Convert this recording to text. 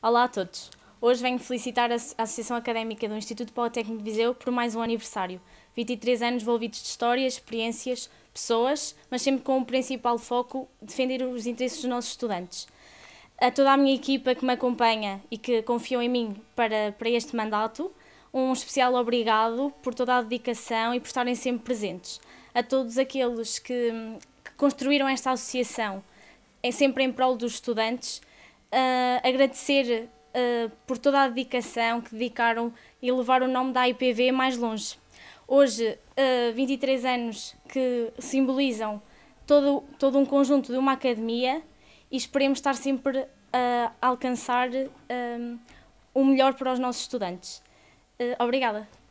Olá a todos. Hoje venho felicitar a Associação Académica do Instituto Politécnico de Viseu por mais um aniversário. 23 anos envolvidos de histórias, experiências, pessoas, mas sempre com o principal foco defender os interesses dos nossos estudantes. A toda a minha equipa que me acompanha e que confiou em mim para, para este mandato, um especial obrigado por toda a dedicação e por estarem sempre presentes. A todos aqueles que, que construíram esta associação, é sempre em prol dos estudantes, uh, agradecer uh, por toda a dedicação que dedicaram e levar o nome da IPV mais longe. Hoje, uh, 23 anos que simbolizam todo, todo um conjunto de uma academia e esperemos estar sempre a alcançar um, o melhor para os nossos estudantes. obrigada.